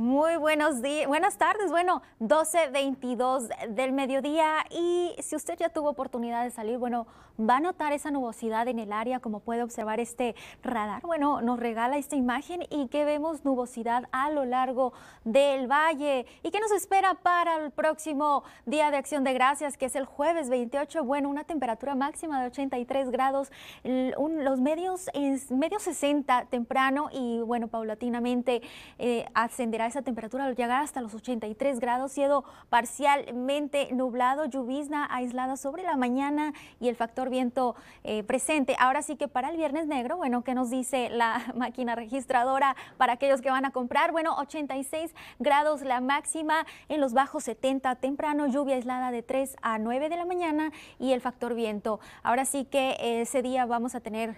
Muy buenos días, buenas tardes, bueno, 12.22 del mediodía y si usted ya tuvo oportunidad de salir, bueno, va a notar esa nubosidad en el área, como puede observar este radar, bueno, nos regala esta imagen y que vemos nubosidad a lo largo del valle. ¿Y qué nos espera para el próximo Día de Acción de Gracias, que es el jueves 28? Bueno, una temperatura máxima de 83 grados, los medios, medio 60 temprano y bueno, paulatinamente eh, ascenderá esa temperatura al hasta los 83 grados, cielo parcialmente nublado, lluvizna aislada sobre la mañana y el factor viento eh, presente. Ahora sí que para el viernes negro, bueno, ¿qué nos dice la máquina registradora para aquellos que van a comprar? Bueno, 86 grados la máxima, en los bajos 70 temprano, lluvia aislada de 3 a 9 de la mañana y el factor viento. Ahora sí que eh, ese día vamos a tener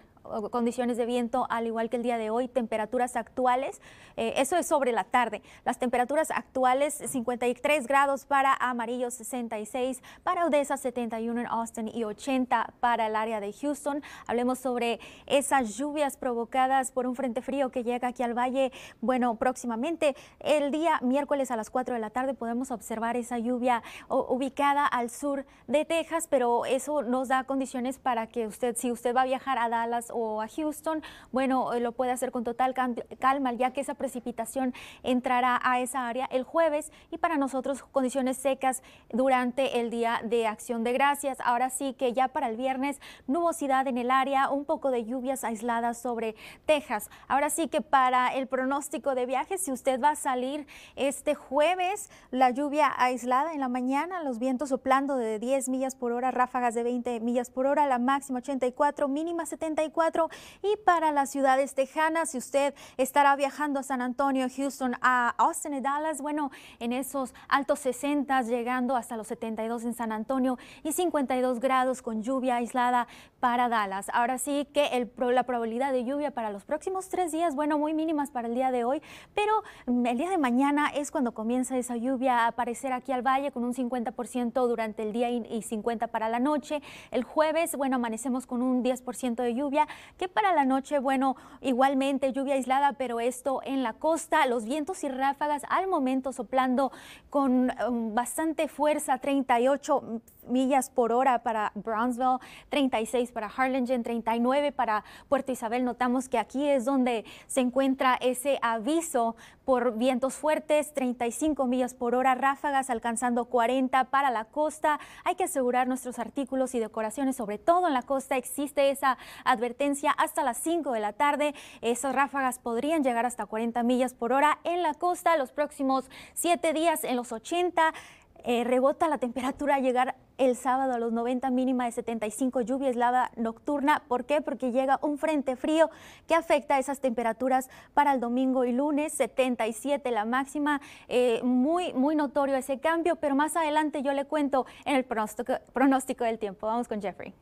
condiciones de viento, al igual que el día de hoy, temperaturas actuales, eh, eso es sobre la tarde, las temperaturas actuales 53 grados para Amarillo, 66 para Odessa, 71 en Austin y 80 para el área de Houston. Hablemos sobre esas lluvias provocadas por un frente frío que llega aquí al valle, bueno, próximamente el día miércoles a las 4 de la tarde podemos observar esa lluvia ubicada al sur de Texas, pero eso nos da condiciones para que usted, si usted va a viajar a Dallas, o a Houston, bueno, eh, lo puede hacer con total calma, ya que esa precipitación entrará a esa área el jueves y para nosotros condiciones secas durante el día de acción de gracias. Ahora sí que ya para el viernes, nubosidad en el área, un poco de lluvias aisladas sobre Texas. Ahora sí que para el pronóstico de viajes, si usted va a salir este jueves, la lluvia aislada en la mañana, los vientos soplando de 10 millas por hora, ráfagas de 20 millas por hora, la máxima 84, mínima 74 y para las ciudades tejanas. Si usted estará viajando a San Antonio, Houston, a Austin y Dallas, bueno, en esos altos 60 llegando hasta los 72 en San Antonio y 52 grados con lluvia aislada para Dallas. Ahora sí que la probabilidad de lluvia para los próximos tres días, bueno, muy mínimas para el día de hoy, pero mm, el día de mañana es cuando comienza esa lluvia a aparecer aquí al valle con un 50% durante el día y 50% para la noche. El jueves, bueno, amanecemos con un 10% de lluvia que para la noche, bueno, igualmente lluvia aislada, pero esto en la costa, los vientos y ráfagas al momento soplando con um, bastante fuerza, 38 millas por hora para Brownsville, 36 para Harlingen, 39 para Puerto Isabel. Notamos que aquí es donde se encuentra ese aviso por vientos fuertes, 35 millas por hora, ráfagas alcanzando 40 para la costa. Hay que asegurar nuestros artículos y decoraciones, sobre todo en la costa existe esa advertencia hasta las 5 de la tarde. Esas ráfagas podrían llegar hasta 40 millas por hora en la costa los próximos 7 días en los 80 eh, rebota la temperatura a llegar el sábado a los 90 mínima de 75 lluvia lava nocturna. ¿Por qué? Porque llega un frente frío que afecta esas temperaturas para el domingo y lunes, 77 la máxima. Eh, muy, muy notorio ese cambio, pero más adelante yo le cuento en el pronóstico, pronóstico del tiempo. Vamos con Jeffrey.